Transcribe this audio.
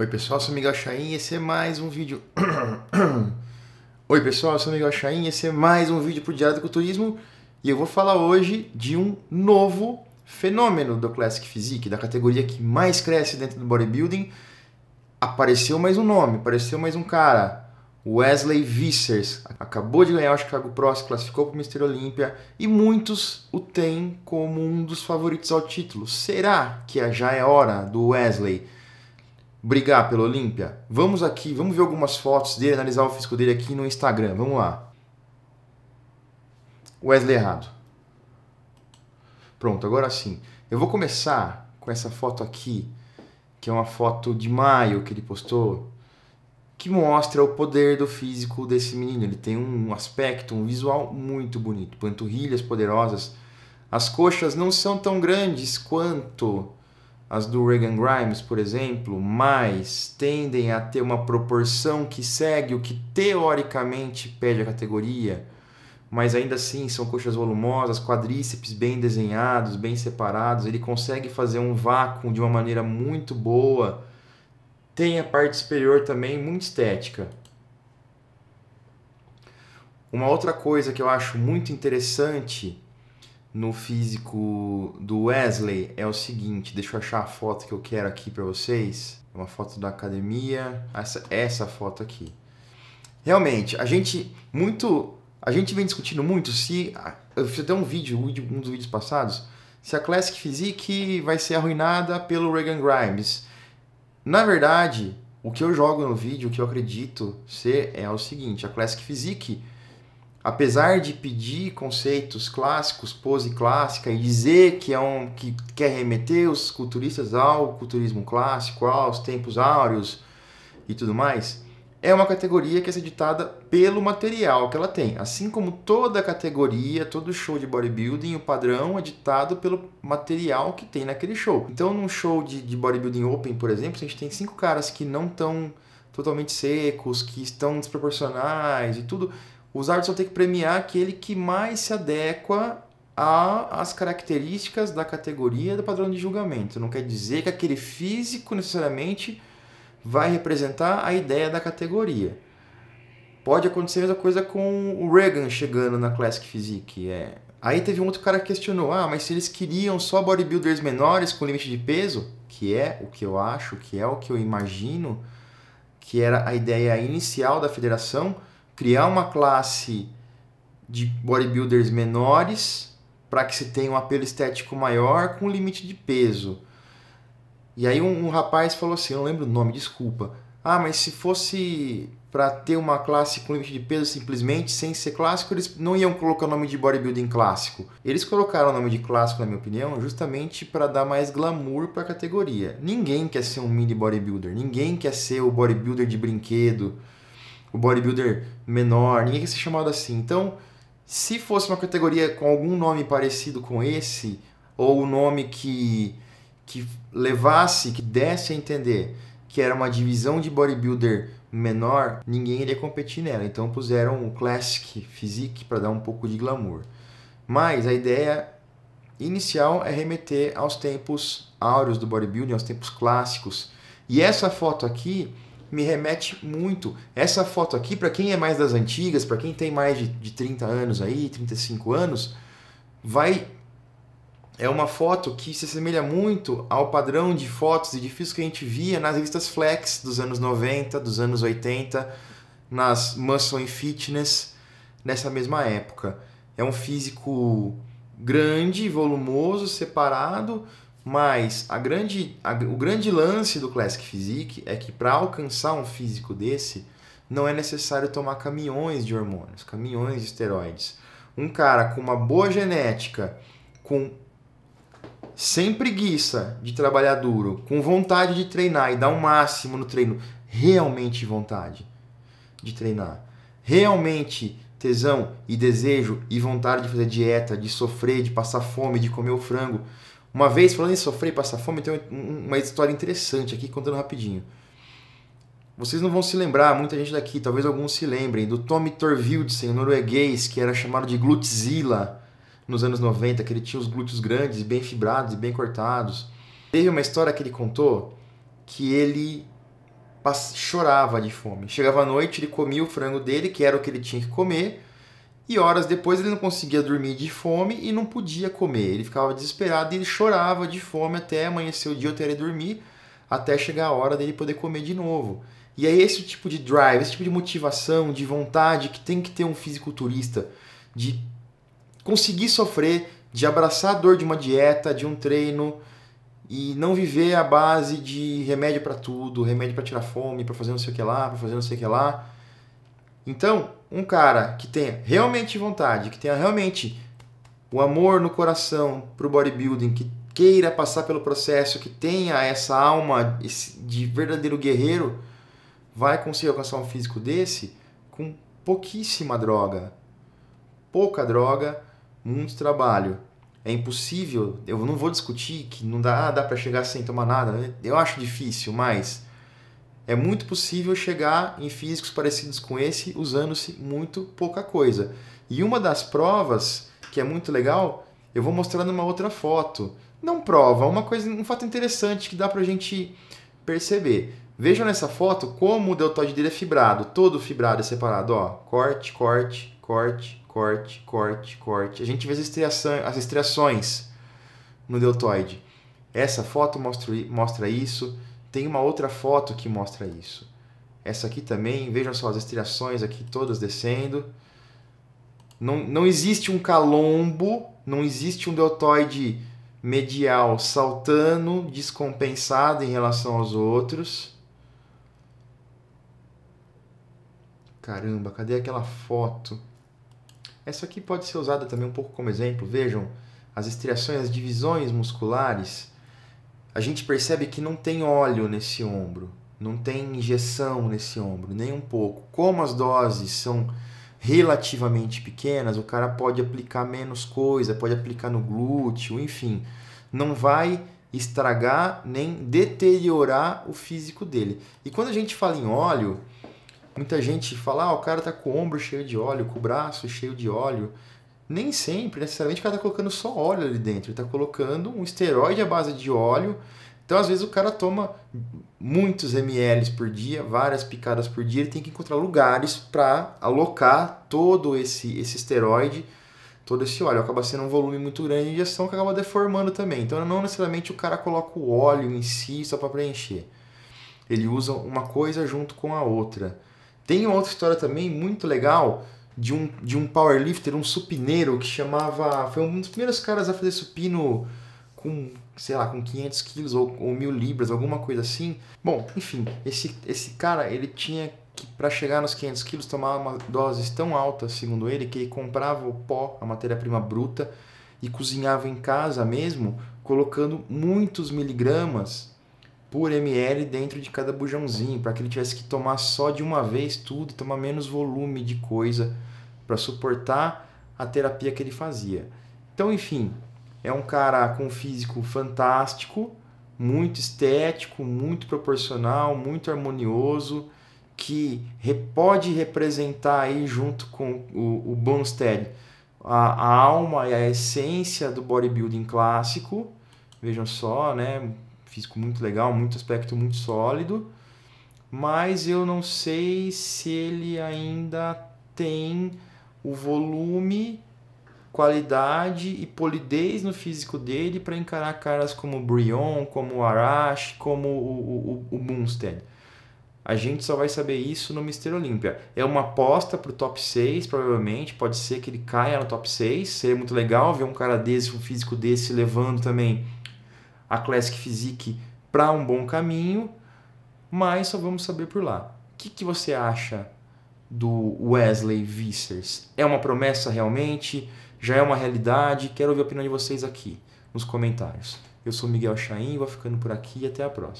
Oi pessoal, sou o Miguel Chain e esse é mais um vídeo. Oi pessoal, sou o Miguel Chain e esse é mais um vídeo para o Diário do Culturismo e eu vou falar hoje de um novo fenômeno do Classic Physique, da categoria que mais cresce dentro do bodybuilding. Apareceu mais um nome, apareceu mais um cara, Wesley Vissers. Acabou de ganhar o Chicago Pro, se classificou para o Mr. Olímpia e muitos o têm como um dos favoritos ao título. Será que já é hora do Wesley? brigar pelo Olímpia? Vamos aqui, vamos ver algumas fotos dele, analisar o físico dele aqui no Instagram. Vamos lá. Wesley errado. Pronto, agora sim. Eu vou começar com essa foto aqui, que é uma foto de maio que ele postou, que mostra o poder do físico desse menino. Ele tem um aspecto, um visual muito bonito, panturrilhas poderosas. As coxas não são tão grandes quanto as do Reagan Grimes, por exemplo, mas tendem a ter uma proporção que segue o que teoricamente pede a categoria, mas ainda assim são coxas volumosas, quadríceps bem desenhados, bem separados, ele consegue fazer um vácuo de uma maneira muito boa. Tem a parte superior também muito estética. Uma outra coisa que eu acho muito interessante no físico do Wesley é o seguinte, deixa eu achar a foto que eu quero aqui para vocês. É uma foto da academia, essa, essa foto aqui. Realmente, a gente muito, a gente vem discutindo muito se ah, eu fiz até um vídeo, um dos vídeos passados, se a Classic Physique vai ser arruinada pelo Reagan Grimes. Na verdade, o que eu jogo no vídeo, o que eu acredito ser é o seguinte, a Classic Physique apesar de pedir conceitos clássicos, pose clássica, e dizer que é um que quer remeter os culturistas ao culturismo clássico, aos tempos áureos e tudo mais, é uma categoria que é seditada pelo material que ela tem. Assim como toda categoria, todo show de bodybuilding, o padrão é ditado pelo material que tem naquele show. Então, num show de, de bodybuilding open, por exemplo, a gente tem cinco caras que não estão totalmente secos, que estão desproporcionais e tudo os árbitros vão ter que premiar aquele que mais se adequa às características da categoria do padrão de julgamento. Não quer dizer que aquele físico necessariamente vai representar a ideia da categoria. Pode acontecer a mesma coisa com o Reagan chegando na Classic Physique. É. Aí teve um outro cara que questionou: ah, mas se eles queriam só bodybuilders menores com limite de peso, que é o que eu acho, que é o que eu imagino, que era a ideia inicial da federação criar uma classe de bodybuilders menores para que se tenha um apelo estético maior com limite de peso. E aí um, um rapaz falou assim, eu não lembro o nome, desculpa. Ah, mas se fosse para ter uma classe com limite de peso simplesmente, sem ser clássico, eles não iam colocar o nome de bodybuilding clássico. Eles colocaram o nome de clássico, na minha opinião, justamente para dar mais glamour para a categoria. Ninguém quer ser um mini bodybuilder, ninguém quer ser o bodybuilder de brinquedo o bodybuilder menor, ninguém quer ser chamado assim. Então, se fosse uma categoria com algum nome parecido com esse, ou um nome que, que levasse, que desse a entender que era uma divisão de bodybuilder menor, ninguém iria competir nela. Então puseram o Classic Physique para dar um pouco de glamour. Mas a ideia inicial é remeter aos tempos áureos do bodybuilding, aos tempos clássicos. E essa foto aqui me remete muito. Essa foto aqui, para quem é mais das antigas, para quem tem mais de, de 30 anos aí, 35 anos, vai é uma foto que se assemelha muito ao padrão de fotos de fios que a gente via nas revistas Flex dos anos 90, dos anos 80, nas Muscle and Fitness, nessa mesma época. É um físico grande, volumoso, separado, mas a grande, a, o grande lance do Classic Physique é que para alcançar um físico desse, não é necessário tomar caminhões de hormônios, caminhões de esteroides. Um cara com uma boa genética, com sem preguiça de trabalhar duro, com vontade de treinar e dar o um máximo no treino, realmente vontade de treinar, realmente tesão e desejo e vontade de fazer dieta, de sofrer, de passar fome, de comer o frango uma vez, falando em sofrer e passar fome, tem uma história interessante aqui, contando rapidinho. Vocês não vão se lembrar, muita gente daqui, talvez alguns se lembrem, do Tommy Torvildsen, norueguês, que era chamado de Glutzilla nos anos 90, que ele tinha os glúteos grandes, bem fibrados e bem cortados. Teve uma história que ele contou que ele chorava de fome. Chegava à noite, ele comia o frango dele, que era o que ele tinha que comer, e horas depois ele não conseguia dormir de fome e não podia comer. Ele ficava desesperado e ele chorava de fome até amanhecer o dia ou até ele dormir, até chegar a hora dele poder comer de novo. E é esse tipo de drive, esse tipo de motivação, de vontade que tem que ter um fisiculturista, de conseguir sofrer, de abraçar a dor de uma dieta, de um treino e não viver à base de remédio para tudo, remédio para tirar fome, para fazer não sei o que lá, para fazer não sei o que lá. Então, um cara que tenha realmente vontade, que tenha realmente o amor no coração para o bodybuilding, que queira passar pelo processo, que tenha essa alma de verdadeiro guerreiro, vai conseguir alcançar um físico desse com pouquíssima droga. Pouca droga, muito trabalho. É impossível, eu não vou discutir que não dá, dá para chegar sem tomar nada, eu acho difícil, mas é muito possível chegar em físicos parecidos com esse usando-se muito pouca coisa. E uma das provas, que é muito legal, eu vou mostrar numa outra foto. Não prova, uma coisa, um fato interessante que dá para a gente perceber. Vejam nessa foto como o deltóide dele é fibrado, todo fibrado é separado, ó, corte, corte, corte, corte, corte, corte. A gente vê as, estreações as estriações no deltoide. Essa foto mostra, mostra isso. Tem uma outra foto que mostra isso. Essa aqui também, vejam só as estriações aqui todas descendo. Não, não existe um calombo, não existe um deltoide medial saltando, descompensado em relação aos outros. Caramba, cadê aquela foto? Essa aqui pode ser usada também um pouco como exemplo. Vejam, as estriações, as divisões musculares a gente percebe que não tem óleo nesse ombro, não tem injeção nesse ombro, nem um pouco. Como as doses são relativamente pequenas, o cara pode aplicar menos coisa, pode aplicar no glúteo, enfim, não vai estragar nem deteriorar o físico dele. E quando a gente fala em óleo, muita gente fala: ah, o cara tá com o ombro cheio de óleo, com o braço cheio de óleo nem sempre, necessariamente, o cara tá colocando só óleo ali dentro, ele tá colocando um esteroide à base de óleo. Então, às vezes, o cara toma muitos ml por dia, várias picadas por dia, ele tem que encontrar lugares para alocar todo esse, esse esteroide, todo esse óleo. Acaba sendo um volume muito grande de injeção que acaba deformando também. Então, não necessariamente o cara coloca o óleo em si só para preencher. Ele usa uma coisa junto com a outra. Tem uma outra história também muito legal de um, de um powerlifter, um supineiro que chamava. Foi um dos primeiros caras a fazer supino com, sei lá, com 500 quilos ou, ou mil libras, alguma coisa assim. Bom, enfim, esse, esse cara ele tinha que, para chegar nos 500 quilos, tomar uma doses tão alta, segundo ele, que ele comprava o pó, a matéria-prima bruta, e cozinhava em casa mesmo, colocando muitos miligramas por ml dentro de cada bujãozinho, para que ele tivesse que tomar só de uma vez tudo, tomar menos volume de coisa para suportar a terapia que ele fazia. Então, enfim, é um cara com um físico fantástico, muito estético, muito proporcional, muito harmonioso, que pode representar aí junto com o, o Bonstead a, a alma e a essência do bodybuilding clássico. Vejam só, né? físico muito legal, muito aspecto muito sólido, mas eu não sei se ele ainda tem o volume, qualidade e polidez no físico dele para encarar caras como o Brion, como o Arash, como o, o, o Boomstead. A gente só vai saber isso no Mister Olímpia. É uma aposta para o top 6, provavelmente. Pode ser que ele caia no top 6. Seria muito legal ver um cara desse, um físico desse, levando também a Classic Physique para um bom caminho, mas só vamos saber por lá. O que, que você acha do Wesley Vissers? É uma promessa realmente? Já é uma realidade? Quero ouvir a opinião de vocês aqui nos comentários. Eu sou Miguel Chaim, vou ficando por aqui e até a próxima.